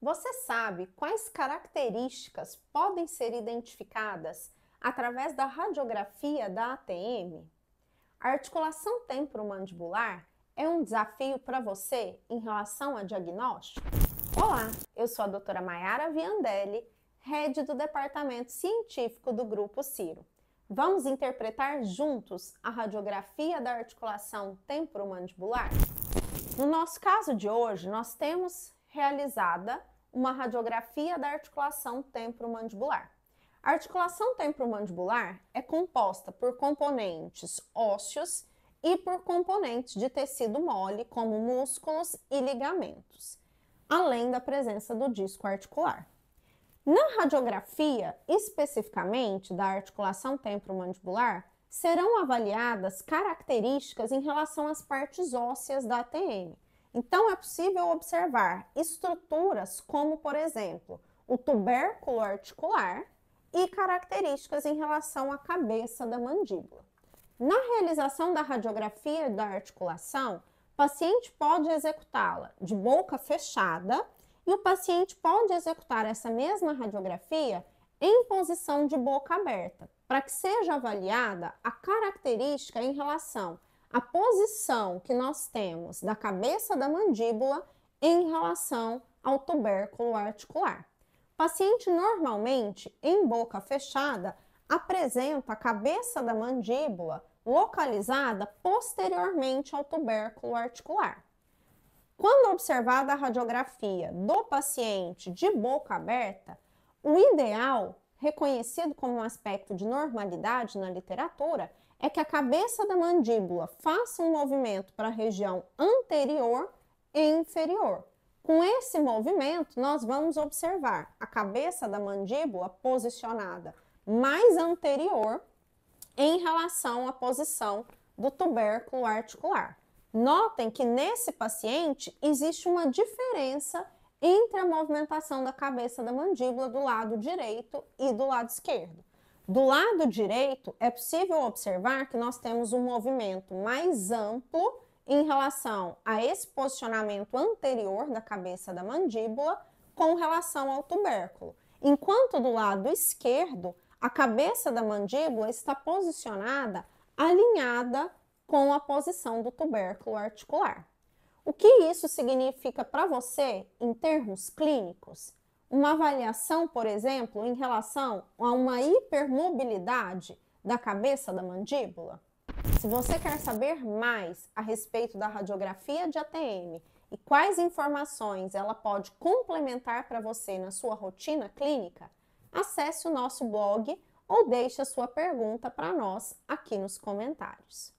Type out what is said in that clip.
Você sabe quais características podem ser identificadas através da radiografia da ATM? A articulação temporomandibular é um desafio para você em relação a diagnóstico? Olá, eu sou a doutora Mayara Viandelli, head do Departamento Científico do Grupo Ciro. Vamos interpretar juntos a radiografia da articulação temporomandibular? No nosso caso de hoje, nós temos realizada uma radiografia da articulação temporomandibular. A articulação temporomandibular é composta por componentes ósseos e por componentes de tecido mole, como músculos e ligamentos, além da presença do disco articular. Na radiografia, especificamente da articulação temporomandibular, serão avaliadas características em relação às partes ósseas da ATM, então, é possível observar estruturas como, por exemplo, o tubérculo articular e características em relação à cabeça da mandíbula. Na realização da radiografia da articulação, o paciente pode executá-la de boca fechada e o paciente pode executar essa mesma radiografia em posição de boca aberta, para que seja avaliada a característica em relação a posição que nós temos da cabeça da mandíbula em relação ao tubérculo articular. O paciente normalmente, em boca fechada, apresenta a cabeça da mandíbula localizada posteriormente ao tubérculo articular. Quando observada a radiografia do paciente de boca aberta, o ideal, reconhecido como um aspecto de normalidade na literatura, é que a cabeça da mandíbula faça um movimento para a região anterior e inferior. Com esse movimento, nós vamos observar a cabeça da mandíbula posicionada mais anterior em relação à posição do tubérculo articular. Notem que nesse paciente existe uma diferença entre a movimentação da cabeça da mandíbula do lado direito e do lado esquerdo. Do lado direito, é possível observar que nós temos um movimento mais amplo em relação a esse posicionamento anterior da cabeça da mandíbula com relação ao tubérculo. Enquanto do lado esquerdo, a cabeça da mandíbula está posicionada alinhada com a posição do tubérculo articular. O que isso significa para você em termos clínicos? uma avaliação, por exemplo, em relação a uma hipermobilidade da cabeça da mandíbula? Se você quer saber mais a respeito da radiografia de ATM e quais informações ela pode complementar para você na sua rotina clínica, acesse o nosso blog ou deixe a sua pergunta para nós aqui nos comentários.